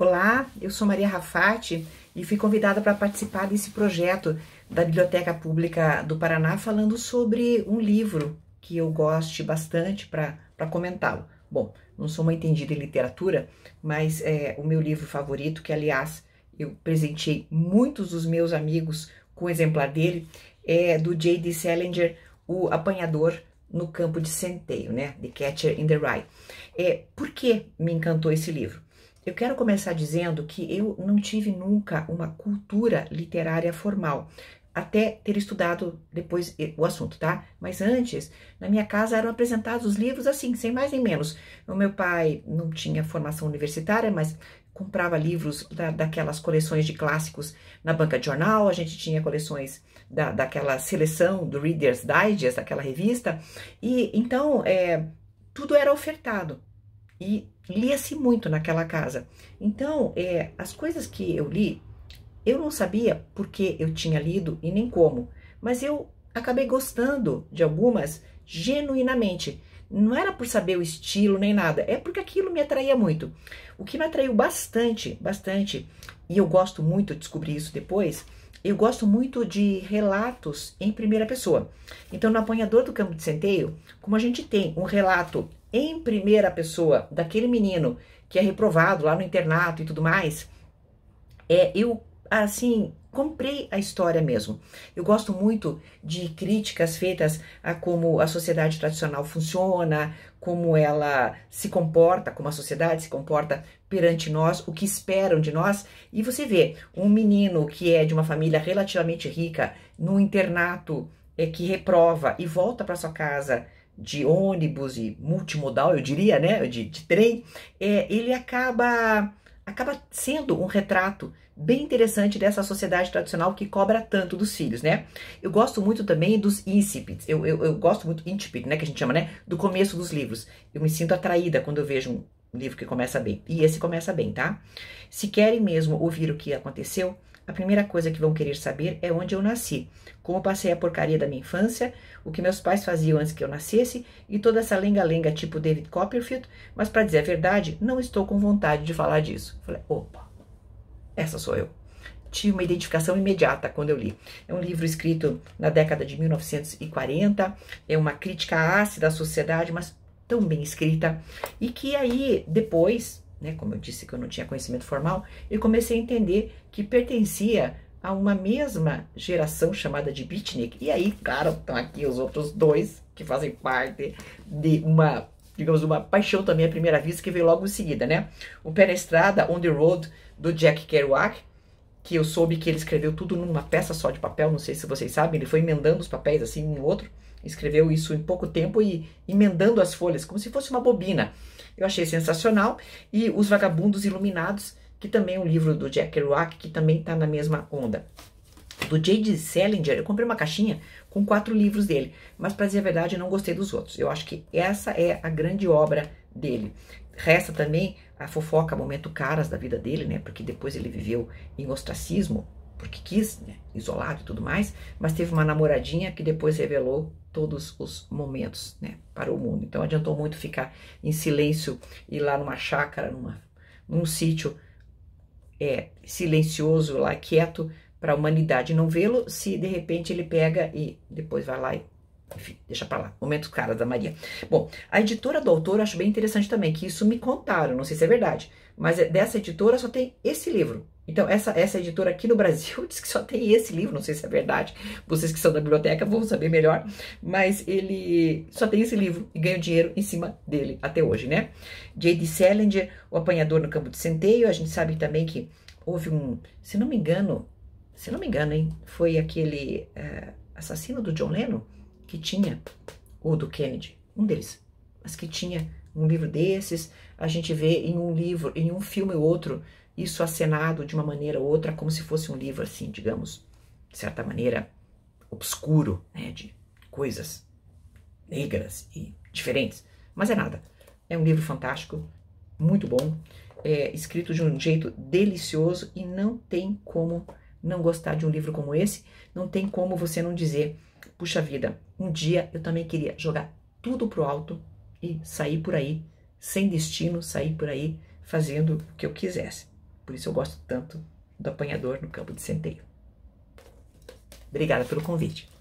Olá, eu sou Maria Rafati e fui convidada para participar desse projeto da Biblioteca Pública do Paraná falando sobre um livro que eu gosto bastante para comentá-lo. Bom, não sou uma entendida em literatura, mas é o meu livro favorito, que aliás eu presentei muitos dos meus amigos com o exemplar dele, é do J.D. Salinger, O Apanhador no Campo de Centeio, né? The Catcher in the Rye. É, por que me encantou esse livro? Eu quero começar dizendo que eu não tive nunca uma cultura literária formal, até ter estudado depois eh, o assunto, tá? Mas antes, na minha casa eram apresentados os livros assim, sem mais nem menos. O meu pai não tinha formação universitária, mas comprava livros da, daquelas coleções de clássicos na banca de jornal, a gente tinha coleções da, daquela seleção do Reader's Digest, daquela revista, e então é, tudo era ofertado e lia-se muito naquela casa. Então, é, as coisas que eu li, eu não sabia por que eu tinha lido e nem como, mas eu acabei gostando de algumas genuinamente. Não era por saber o estilo nem nada, é porque aquilo me atraía muito. O que me atraiu bastante, bastante, e eu gosto muito, descobrir isso depois, eu gosto muito de relatos em primeira pessoa. Então, no Apanhador do Campo de Centeio, como a gente tem um relato em primeira pessoa daquele menino que é reprovado lá no internato e tudo mais, é, eu, assim, comprei a história mesmo. Eu gosto muito de críticas feitas a como a sociedade tradicional funciona, como ela se comporta, como a sociedade se comporta perante nós, o que esperam de nós. E você vê um menino que é de uma família relativamente rica, no internato, é, que reprova e volta para sua casa de ônibus e multimodal, eu diria, né, de, de trem, é, ele acaba acaba sendo um retrato bem interessante dessa sociedade tradicional que cobra tanto dos filhos, né? Eu gosto muito também dos incipits, eu, eu, eu gosto muito incipit, né, que a gente chama, né, do começo dos livros. Eu me sinto atraída quando eu vejo um livro que começa bem, e esse começa bem, tá? Se querem mesmo ouvir o que aconteceu, a primeira coisa que vão querer saber é onde eu nasci, como passei a porcaria da minha infância, o que meus pais faziam antes que eu nascesse e toda essa lenga-lenga tipo David Copperfield, mas para dizer a verdade, não estou com vontade de falar disso. Falei, opa, essa sou eu. Tive uma identificação imediata quando eu li. É um livro escrito na década de 1940, é uma crítica ácida à sociedade, mas tão bem escrita, e que aí, depois, né? Como eu disse que eu não tinha conhecimento formal, e comecei a entender que pertencia a uma mesma geração chamada de beatnik. E aí, claro, estão aqui os outros dois que fazem parte de uma, digamos, uma paixão também à primeira vista que veio logo em seguida, né? O Pé na Estrada, On the Road, do Jack Kerouac, que eu soube que ele escreveu tudo numa peça só de papel, não sei se vocês sabem, ele foi emendando os papéis assim um no outro, escreveu isso em pouco tempo e emendando as folhas, como se fosse uma bobina. Eu achei sensacional. E Os Vagabundos Iluminados, que também é um livro do Jack Kerouac, que também está na mesma onda. Do J.D. Salinger, eu comprei uma caixinha com quatro livros dele, mas para dizer a verdade, eu não gostei dos outros. Eu acho que essa é a grande obra dele. Resta também a fofoca, momento caras da vida dele, né? Porque depois ele viveu em ostracismo, porque quis, né? Isolado e tudo mais, mas teve uma namoradinha que depois revelou todos os momentos, né? Para o mundo. Então adiantou muito ficar em silêncio e lá numa chácara, numa, num sítio é, silencioso, lá quieto, para a humanidade não vê-lo, se de repente ele pega e depois vai lá e enfim, deixa pra lá. Momento cara da Maria. Bom, a editora do autor eu acho bem interessante também, que isso me contaram, não sei se é verdade, mas é, dessa editora só tem esse livro. Então, essa, essa editora aqui no Brasil diz que só tem esse livro, não sei se é verdade. Vocês que são da biblioteca vão saber melhor, mas ele só tem esse livro e ganha dinheiro em cima dele até hoje, né? J.D. Salinger, O Apanhador no Campo de Centeio, a gente sabe também que houve um, se não me engano, se não me engano, hein, foi aquele uh, assassino do John Lennon, que tinha, ou do Kennedy, um deles, mas que tinha um livro desses, a gente vê em um livro, em um filme ou outro, isso acenado de uma maneira ou outra, como se fosse um livro, assim, digamos, de certa maneira, obscuro, né, de coisas negras e diferentes. Mas é nada. É um livro fantástico, muito bom, é, escrito de um jeito delicioso e não tem como não gostar de um livro como esse, não tem como você não dizer: puxa vida, um dia eu também queria jogar tudo pro alto e sair por aí, sem destino, sair por aí fazendo o que eu quisesse. Por isso eu gosto tanto do apanhador no campo de centeio. Obrigada pelo convite.